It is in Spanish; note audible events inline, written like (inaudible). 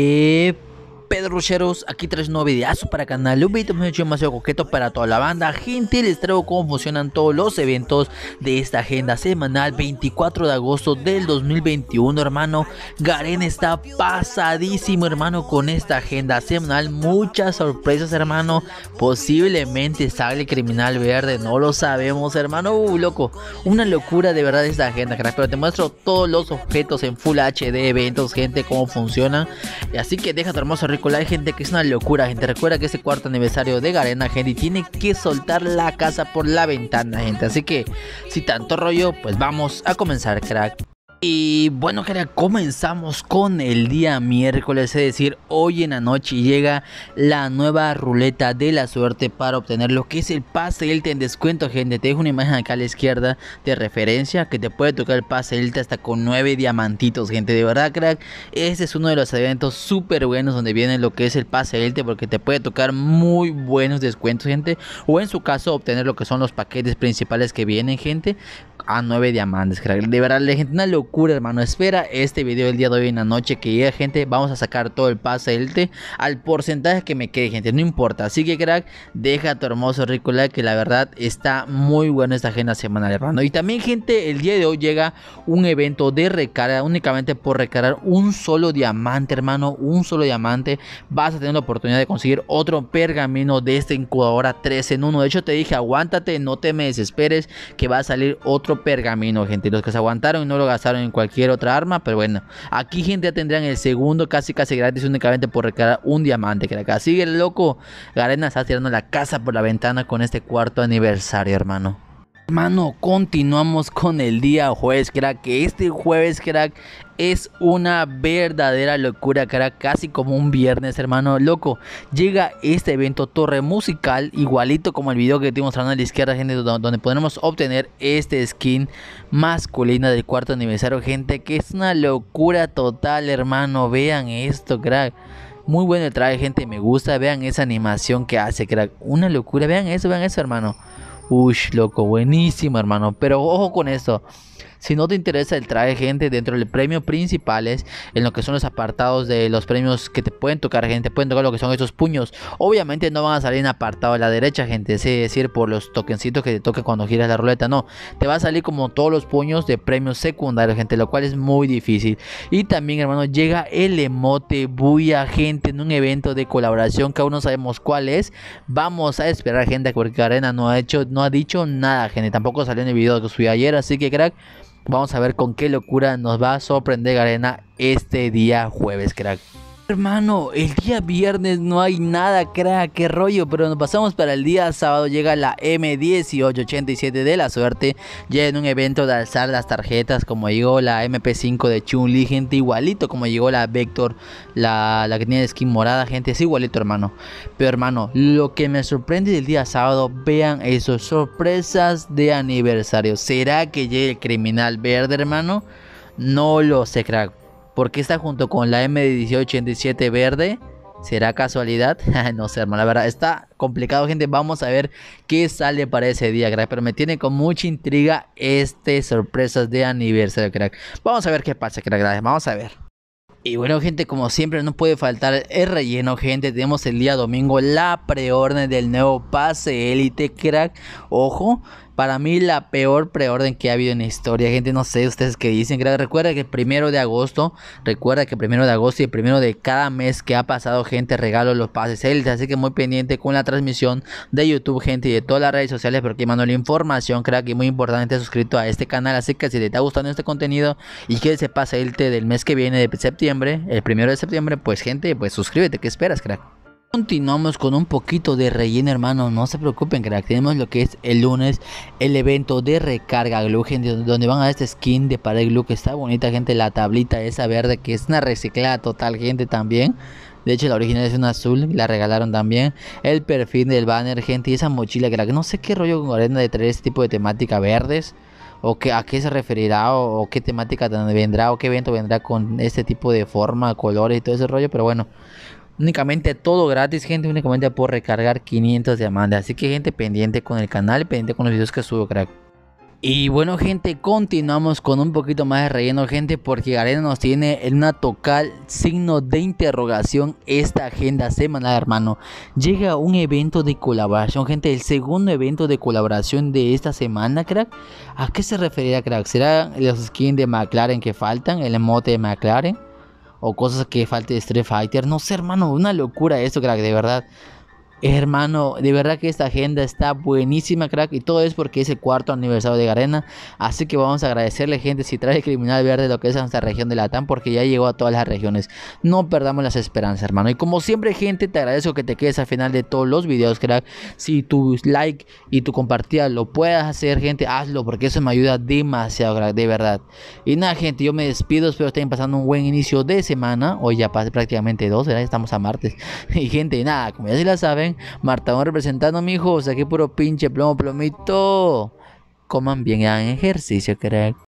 Eh, Pedro aquí traes un video para canal, un video demasiado coqueto para toda la banda. Gente, les traigo cómo funcionan todos los eventos de esta agenda semanal 24 de agosto del 2021, hermano. Garen está pasadísimo, hermano, con esta agenda semanal. Muchas sorpresas, hermano. Posiblemente sale Criminal Verde, no lo sabemos, hermano. Uh, loco, una locura de verdad esta agenda, Pero te muestro todos los objetos en Full HD, eventos, gente, cómo funcionan. Así que deja tu hermoso rico like gente, que es una locura, gente. Recuerda que ese cuarto aniversario de Garena, gente, tiene que soltar la casa por la ventana, gente. Así que, si tanto rollo, pues vamos a comenzar, crack. Y bueno, crack, comenzamos con el día miércoles, es decir, hoy en la noche llega la nueva ruleta de la suerte para obtener lo que es el pase Elite en descuento, gente. Te dejo una imagen acá a la izquierda de referencia que te puede tocar el pase Elite, hasta con 9 diamantitos, gente. De verdad, crack, este es uno de los eventos súper buenos donde viene lo que es el pase elte porque te puede tocar muy buenos descuentos, gente. O en su caso, obtener lo que son los paquetes principales que vienen, gente, a 9 diamantes, crack. De verdad, la gente, una locura cura hermano. Espera este video el día de hoy en la noche que llega gente. Vamos a sacar todo el pase del té al porcentaje que me quede, gente. No importa. Así que, crack, deja tu hermoso rico like que la verdad está muy bueno esta agenda semanal, hermano. Y también, gente, el día de hoy llega un evento de recarga únicamente por recargar un solo diamante, hermano. Un solo diamante. Vas a tener la oportunidad de conseguir otro pergamino de esta incubadora 3 en 1. De hecho, te dije, aguántate, no te me desesperes que va a salir otro pergamino, gente. Los que se aguantaron y no lo gastaron en cualquier otra arma, pero bueno. Aquí, gente, ya tendrían el segundo casi casi gratis únicamente por recargar un diamante, que casa sigue el loco Garena está tirando la casa por la ventana con este cuarto aniversario, hermano. Hermano, continuamos con el día jueves, crack. Este jueves, crack, es una verdadera locura, crack. Casi como un viernes, hermano. Loco, llega este evento Torre Musical, igualito como el video que te mostrando a la izquierda, gente, donde podremos obtener este skin masculina del cuarto aniversario, gente. Que es una locura total, hermano. Vean esto, crack. Muy bueno el traje, gente. Me gusta. Vean esa animación que hace, crack. Una locura. Vean eso, vean eso, hermano. Ush, loco, buenísimo, hermano. Pero ojo con eso. Si no te interesa el traer gente, dentro del premio principales, en lo que son los apartados de los premios que te pueden tocar, gente, pueden tocar lo que son esos puños. Obviamente no van a salir en apartado a la derecha, gente, es decir, por los tokencitos que te toca cuando giras la ruleta, no. Te va a salir como todos los puños de premios secundarios, gente, lo cual es muy difícil. Y también, hermano, llega el emote Buya, gente, en un evento de colaboración que aún no sabemos cuál es. Vamos a esperar, gente, porque Arena no ha hecho, no ha dicho nada, gente. Tampoco salió en el video que subí ayer, así que crack. Vamos a ver con qué locura nos va a sorprender Garena este día jueves, crack. Hermano, el día viernes no hay nada, crack, qué rollo, pero nos pasamos para el día sábado, llega la M1887 de la suerte, ya en un evento de alzar las tarjetas, como llegó la MP5 de Chun-Li, gente igualito, como llegó la Vector, la, que tenía skin morada, gente, es igualito, hermano. Pero hermano, lo que me sorprende del día sábado, vean esos sorpresas de aniversario. ¿Será que llegue el criminal verde, hermano? No lo sé, crack porque está junto con la M1887 verde. ¿Será casualidad? (laughs) no sé, hermano. La verdad, está complicado, gente. Vamos a ver qué sale para ese día, crack. Pero me tiene con mucha intriga este sorpresas de aniversario, crack. Vamos a ver qué pasa, crack. Vamos a ver. Y bueno, gente, como siempre, no puede faltar el relleno, gente. Tenemos el día domingo la preorden del nuevo pase élite, crack. Ojo, para mí la peor preorden que ha habido en la historia, gente, no sé ustedes qué dicen. Recuerda que el primero de agosto, recuerda que el primero de agosto y el primero de cada mes que ha pasado, gente, regalo los pases te. Así que muy pendiente con la transmisión de YouTube, gente, y de todas las redes sociales, porque mando la información, crack, y muy importante, suscrito a este canal. Así que si te está gustando este contenido y quieres el pase del mes que viene de septiembre, el primero de septiembre, pues gente, pues suscríbete, ¿qué esperas, crack? Continuamos con un poquito de relleno, hermano No se preocupen, crack. Tenemos lo que es el lunes, el evento de recarga Glue, gente, donde van a esta skin de pared Glue que está bonita, gente. La tablita esa verde que es una reciclada total, gente, también. De hecho, la original es una azul, la regalaron también. El perfil del banner, gente, y esa mochila, crack. No sé qué rollo con arena de traer este tipo de temática verdes. O que, a qué se referirá, o, o qué temática vendrá, o qué evento vendrá con este tipo de forma, colores y todo ese rollo. Pero bueno, Únicamente todo gratis, gente. Únicamente por recargar 500 diamantes. Así que, gente, pendiente con el canal, pendiente con los videos que subo, crack. Y bueno gente, continuamos con un poquito más de relleno gente porque Garena nos tiene en una Tocal, signo de interrogación esta agenda semanal hermano. Llega un evento de colaboración gente, el segundo evento de colaboración de esta semana crack. ¿A qué se referirá crack? ¿Será los skins de McLaren que faltan? ¿El emote de McLaren? o cosas que falte de Street Fighter. No sé, hermano, una locura esto, crack, de verdad. Hermano, de verdad que esta agenda está buenísima, crack. Y todo es porque es el cuarto aniversario de Garena. Así que vamos a agradecerle, gente, si trae el criminal verde lo que es a nuestra región de Latam, porque ya llegó a todas las regiones. No perdamos las esperanzas, hermano. Y como siempre, gente, te agradezco que te quedes al final de todos los videos, crack. Si tu like y tu compartida lo puedas hacer, gente, hazlo, porque eso me ayuda demasiado, crack, de verdad. Y nada, gente, yo me despido. Espero estén pasando un buen inicio de semana. Hoy ya pasé prácticamente dos, ¿verdad? Estamos a martes. (laughs) Y, gente, nada, como ya se la saben ven, representando, mijo. O sea, que puro pinche plomo, plomito. Coman bien hagan ejercicio, crack.